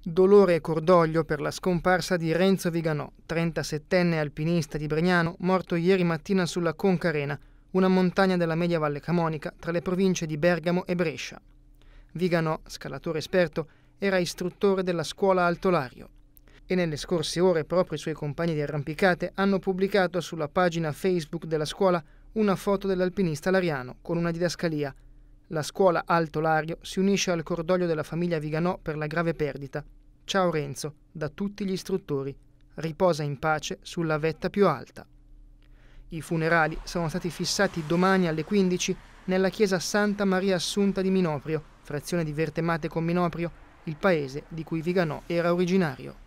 Dolore e cordoglio per la scomparsa di Renzo Viganò, 37enne alpinista di Bregnano, morto ieri mattina sulla Concarena, una montagna della media valle camonica tra le province di Bergamo e Brescia. Viganò, scalatore esperto, era istruttore della scuola Altolario e nelle scorse ore proprio i suoi compagni di arrampicate hanno pubblicato sulla pagina Facebook della scuola una foto dell'alpinista Lariano con una didascalia la scuola Alto Lario si unisce al cordoglio della famiglia Viganò per la grave perdita. Ciao Renzo, da tutti gli istruttori. Riposa in pace sulla vetta più alta. I funerali sono stati fissati domani alle 15 nella chiesa Santa Maria Assunta di Minoprio, frazione di Vertemate con Minoprio, il paese di cui Viganò era originario.